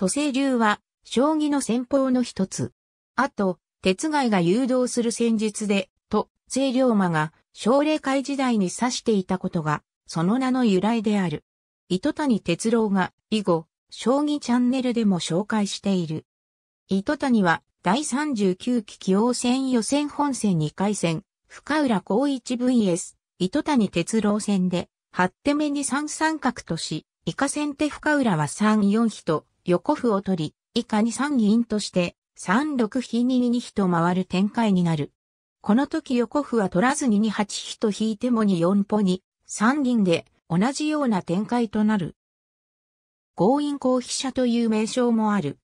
都政流は、将棋の戦法の一つ。あと、鉄外が誘導する戦術で、と、清龍馬が、奨励会時代に指していたことが、その名の由来である。糸谷哲郎が、以後、将棋チャンネルでも紹介している。糸谷は、第39期棋王戦予選本戦2回戦、深浦光一 vs、糸谷哲郎戦で、8手目に3三角とし、以下戦手深浦は3四飛と、横歩を取り、以下に3銀として、3六飛2二飛と回る展開になる。この時横歩は取らずに2八飛と引いても2四歩に、3銀で同じような展開となる。強引後飛車という名称もある。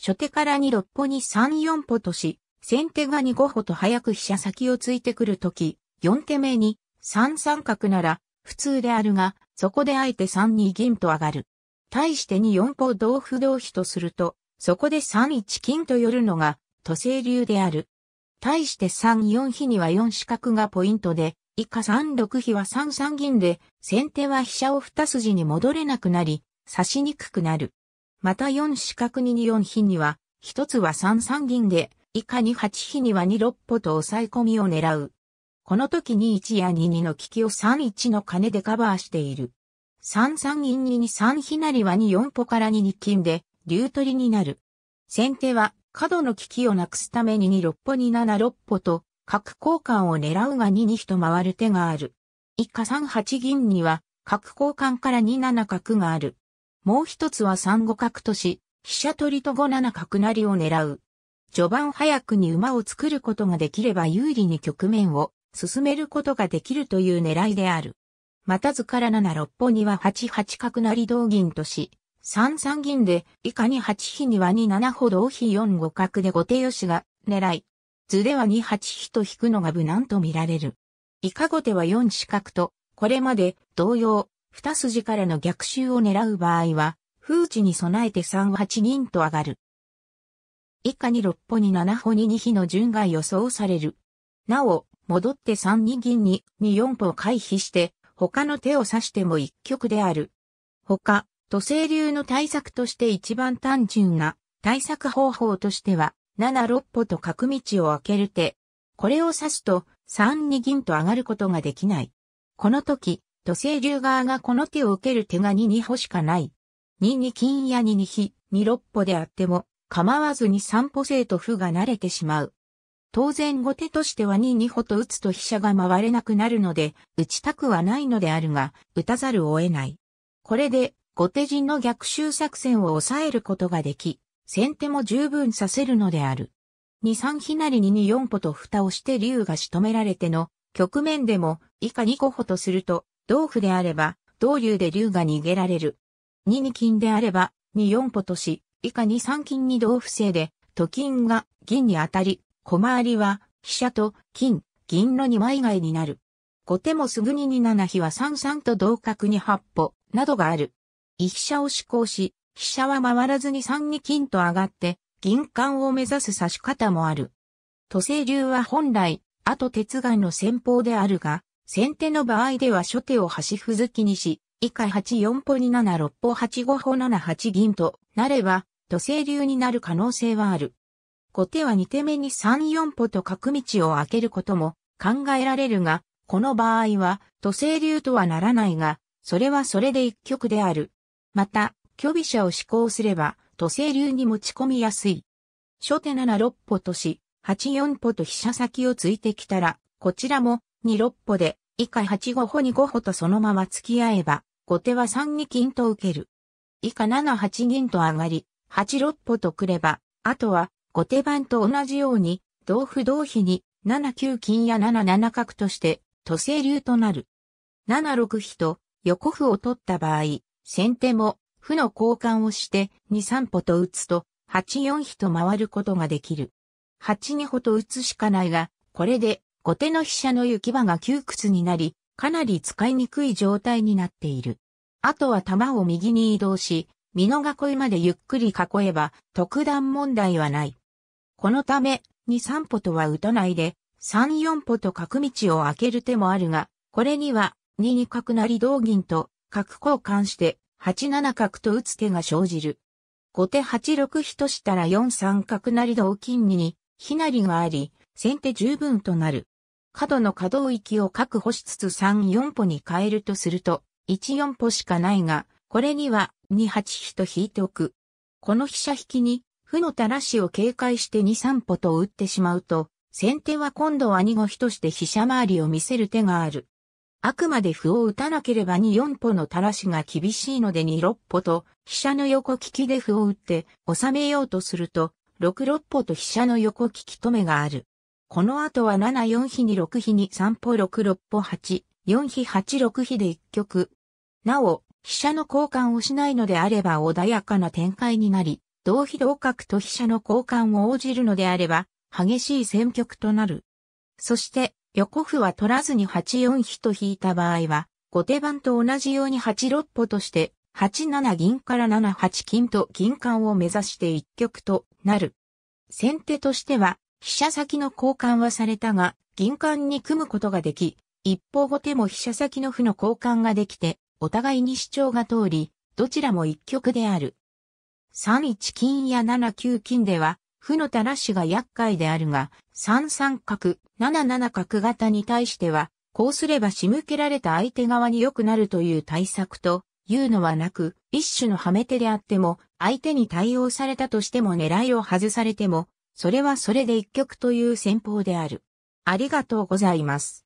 初手から2六歩に3四歩とし、先手が2五歩と早く飛車先をついてくる時、4手目に3三角なら普通であるが、そこであえて3二銀と上がる。対してに四歩同歩同飛とすると、そこで3一金と寄るのが、都政流である。対して3四飛には4四角がポイントで、以下3六飛は3三銀で、先手は飛車を二筋に戻れなくなり、刺しにくくなる。また4四角に2四飛には、一つは3三銀で、以下に8飛には2六歩と抑え込みを狙う。この時に1や2二の利きを3一の金でカバーしている。三三銀二二三ひなりは二四歩から二二金で、竜取りになる。先手は、角の危機をなくすために二六歩二七六歩と、角交換を狙うが二二と回る手がある。一下三八銀には、角交換から二七角がある。もう一つは三五角とし、飛車取りと五七角成を狙う。序盤早くに馬を作ることができれば有利に局面を進めることができるという狙いである。また図から七六歩には八八角成同銀とし、三三銀で、以下に八比には二七歩同比四五角で後手よしが狙い。図では二八比と引くのが無難と見られる。以下後手は四四角と、これまで同様、二筋からの逆襲を狙う場合は、風地に備えて三八銀と上がる。以下に六歩に七歩に二比の順が予想される。なお、戻って三二銀に二四歩を回避して、他の手を指しても一曲である。他、土星流の対策として一番単純な対策方法としては、7、6歩と角道を開ける手。これを指すと、3に銀と上がることができない。この時、土星流側がこの手を受ける手が2二歩しかない。2二金や2二比、2六歩であっても、構わずに三歩生と負が慣れてしまう。当然後手としては2二歩と打つと飛車が回れなくなるので、打ちたくはないのであるが、打たざるを得ない。これで、後手陣の逆襲作戦を抑えることができ、先手も十分させるのである。2三ひなりに2四歩と蓋をして竜が仕留められての、局面でも、以下2個歩とすると、同歩であれば、同竜で竜が逃げられる。2二金であれば、2四歩とし、以下2三金に同歩制で、と金が銀に当たり、小回りは、飛車と金、銀の2枚以外になる。後手もすぐに2七飛は3三と同角に8歩、などがある。一飛車を施行し、飛車は回らずに3に金と上がって、銀冠を目指す指し方もある。都政流は本来、あと鉄眼の戦法であるが、先手の場合では初手を端歩付きにし、以下8四歩2七六歩8五歩7八銀となれば、都政流になる可能性はある。後手は2手目に3、4歩と角道を開けることも考えられるが、この場合は、都政流とはならないが、それはそれで一局である。また、虚備者を施行すれば、都政流に持ち込みやすい。初手7、6歩とし、8、4歩と飛車先をついてきたら、こちらも、2、6歩で、以下8、5歩に5歩とそのまま付き合えば、後手は3、2金と受ける。以下7、8銀と上がり、8、6歩とくれば、あとは、後手番と同じように、同歩同飛に、7九金や7七角として、都政流となる。7六飛と、横歩を取った場合、先手も、歩の交換をして、2三歩と打つと、8四飛と回ることができる。8二歩と打つしかないが、これで、後手の飛車の行き場が窮屈になり、かなり使いにくい状態になっている。あとは玉を右に移動し、身の囲いまでゆっくり囲えば、特段問題はない。このため、2、3歩とは打たないで、3、4歩と角道を開ける手もあるが、これには、2二角成同銀と角交換して、8七角と打つ手が生じる。後手8六飛としたら4三角成同金にに、ひなりがあり、先手十分となる。角の可動域を確保しつつ3、4歩に変えるとすると、1、4歩しかないが、これには、2、8飛と引いておく。この飛車引きに、負のたらしを警戒して2、3歩と打ってしまうと、先手は今度は2五飛として飛車回りを見せる手がある。あくまで歩を打たなければ2、4歩のたらしが厳しいので2、6歩と飛車の横利きで歩を打って収めようとすると、6、6歩と飛車の横利き止めがある。この後は7、4飛に6飛に3歩6、6歩8、4比8、6比で1曲。なお、飛車の交換をしないのであれば穏やかな展開になり、同飛同角と飛車の交換を応じるのであれば、激しい戦局となる。そして、横歩は取らずに8四飛と引いた場合は、後手番と同じように8六歩として、8七銀から7八金と銀冠を目指して一局となる。先手としては、飛車先の交換はされたが、銀冠に組むことができ、一方後手も飛車先の歩の交換ができて、お互いに主張が通り、どちらも一局である。31金や79金では、負のたらしが厄介であるが、3三角、7七角型に対しては、こうすれば仕向けられた相手側に良くなるという対策と、いうのはなく、一種のはめ手であっても、相手に対応されたとしても狙いを外されても、それはそれで一曲という戦法である。ありがとうございます。